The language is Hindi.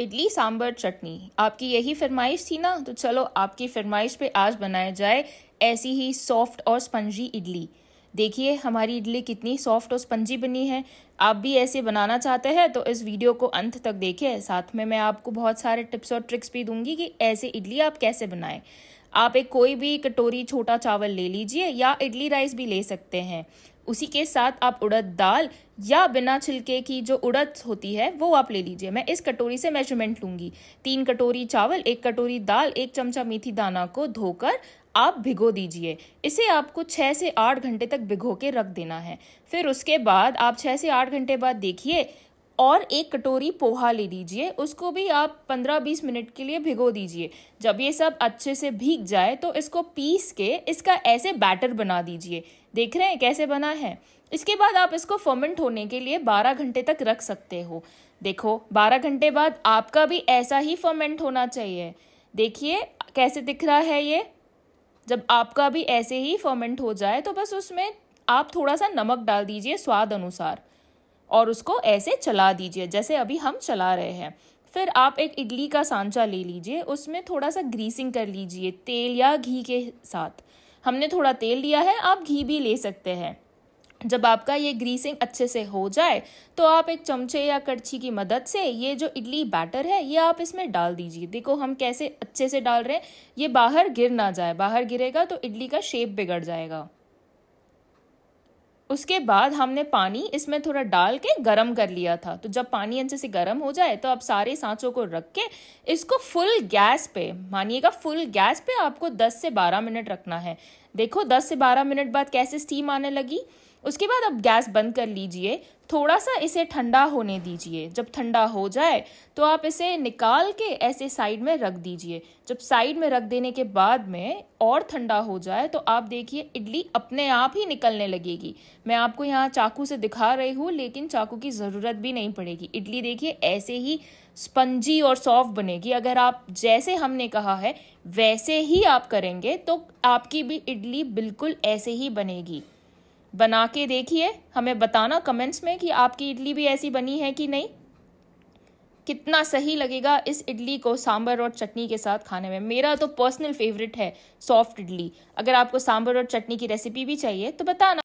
इडली सांबर चटनी आपकी यही फरमाइश थी ना तो चलो आपकी फरमाइश पे आज बनाया जाए ऐसी ही सॉफ्ट और स्पंजी इडली देखिए हमारी इडली कितनी सॉफ्ट और स्पंजी बनी है आप भी ऐसे बनाना चाहते हैं तो इस वीडियो को अंत तक देखें साथ में मैं आपको बहुत सारे टिप्स और ट्रिक्स भी दूंगी कि ऐसे इडली आप कैसे बनाएं आप एक कोई भी कटोरी छोटा चावल ले लीजिए या इडली राइस भी ले सकते हैं उसी के साथ आप उड़द दाल या बिना छिलके की जो उड़द होती है वो आप ले लीजिए मैं इस कटोरी से मेजरमेंट लूंगी तीन कटोरी चावल एक कटोरी दाल एक चमचा मेथी दाना को धोकर आप भिगो दीजिए इसे आपको छः से आठ घंटे तक भिगो के रख देना है फिर उसके बाद आप छः से आठ घंटे बाद देखिए और एक कटोरी पोहा ले लीजिए उसको भी आप 15-20 मिनट के लिए भिगो दीजिए जब ये सब अच्छे से भीग जाए तो इसको पीस के इसका ऐसे बैटर बना दीजिए देख रहे हैं कैसे बना है इसके बाद आप इसको फर्मेंट होने के लिए 12 घंटे तक रख सकते हो देखो 12 घंटे बाद आपका भी ऐसा ही फर्मेंट होना चाहिए देखिए कैसे दिख रहा है ये जब आपका भी ऐसे ही फर्मेंट हो जाए तो बस उसमें आप थोड़ा सा नमक डाल दीजिए स्वाद अनुसार और उसको ऐसे चला दीजिए जैसे अभी हम चला रहे हैं फिर आप एक इडली का सांचा ले लीजिए उसमें थोड़ा सा ग्रीसिंग कर लीजिए तेल या घी के साथ हमने थोड़ा तेल लिया है आप घी भी ले सकते हैं जब आपका ये ग्रीसिंग अच्छे से हो जाए तो आप एक चमचे या कड़छी की मदद से ये जो इडली बैटर है ये आप इसमें डाल दीजिए देखो हम कैसे अच्छे से डाल रहे हैं ये बाहर गिर ना जाए बाहर गिरेगा तो इडली का शेप बिगड़ जाएगा उसके बाद हमने पानी इसमें थोड़ा डाल के गर्म कर लिया था तो जब पानी अच्छे से गर्म हो जाए तो आप सारे सांचों को रख के इसको फुल गैस पे मानिएगा फुल गैस पे आपको 10 से 12 मिनट रखना है देखो 10 से 12 मिनट बाद कैसे स्टीम आने लगी उसके बाद अब गैस बंद कर लीजिए थोड़ा सा इसे ठंडा होने दीजिए जब ठंडा हो जाए तो आप इसे निकाल के ऐसे साइड में रख दीजिए जब साइड में रख देने के बाद में और ठंडा हो जाए तो आप देखिए इडली अपने आप ही निकलने लगेगी मैं आपको यहाँ चाकू से दिखा रही हूँ लेकिन चाकू की ज़रूरत भी नहीं पड़ेगी इडली देखिए ऐसे ही स्पंजी और सॉफ्ट बनेगी अगर आप जैसे हमने कहा है वैसे ही आप करेंगे तो आपकी भी इडली बिल्कुल ऐसे ही बनेगी बना के देखिए हमें बताना कमेंट्स में कि आपकी इडली भी ऐसी बनी है कि नहीं कितना सही लगेगा इस इडली को सांभर और चटनी के साथ खाने में मेरा तो पर्सनल फेवरेट है सॉफ्ट इडली अगर आपको सांभर और चटनी की रेसिपी भी चाहिए तो बताना